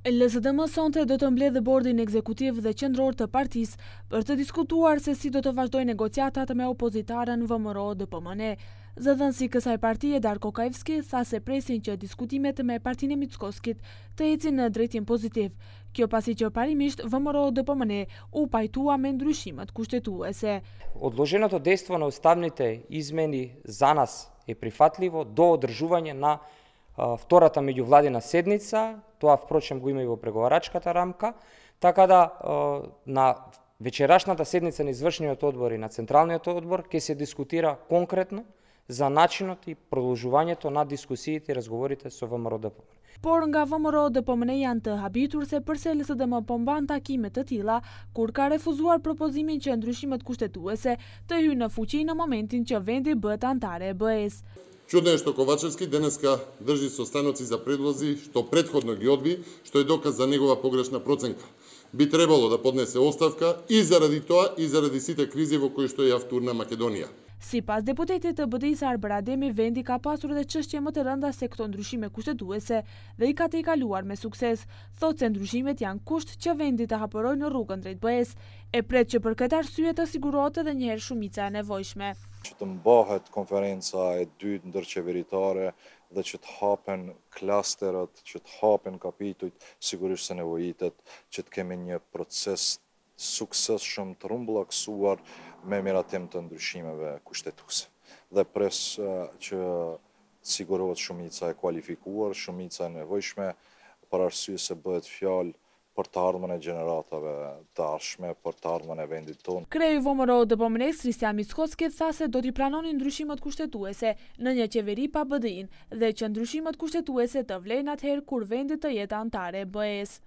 LSDM sonte do të mbledhë bordin ekzekutiv dhe qendror të partisë për të diskutuar se si do të vazhdoj negociatat me opozitarën VMRO DPMNE. si kësaj partie Darko Kaevski tha se presin që diskutimet me partinë Mickovskit të ecin në drejtim pozitiv. Kjo pasi që parimisht VMRO DPMNE u pajtua me ndryshimet kushtetuese. Odloženo të destvo në ustavnite izmeni za nas e prifatlivo do održuvanje na втората меѓувладина седница, тоа впрочем го има и во преговарачката рамка, така да на вечерашната седница на извршниот одбор и на централниот одбор ќе се дискутира конкретно за начинот и продолжувањето на дискусиите и разговорите со ВМРО-ДПМН. Порнга ВМРО-ДПМН и антыхабитур се прселиса да ма помбанта кимета тила, курка рефузуар пропозими че андрушимат куштетуесе, тъй на фучи на моментин че венде бъд антаре БС. Чуден што Ковачевски денеска држи со станоци за предлози што предходно ги одби, што е доказ за негова погрешна проценка. Би требало да поднесе оставка и заради тоа, и заради сите кризи во кои што е автурна Македонија. Си пас депутетите të bëdej sa arbërademi, vendi ka pasur dhe qështje më të rënda se këto ndryshime kushtetuese dhe i ka të i kaluar me sukses. Thot se ndryshimet janë kusht që vendi të haporoj në rrugën drejt bëhes, e pret që për këtë të sigurote dhe njëherë shumica e nevojshme që të mbahet konferenca e dytë ndërqeveritare dhe që të hapen klasterat, që të hapen kapitujt, sigurisht se nevojitet që të kemi një proces sukses shumë të rumblaksuar me miratim të ndryshimeve kushtetuse. Dhe pres që sigurohet shumica e kualifikuar, shumica e nevojshme, për arsye se bëhet fjalë për të ardhmën e gjeneratave të arshme, për të ardhmën e vendit tonë. Kreju vomëro dhe po ministri Sja këtë tha se do t'i pranonin ndryshimet kushtetuese në një qeveri pa bëdin dhe që ndryshimet kushtetuese të vlejnë atëherë kur vendit të jetë antare bëhes.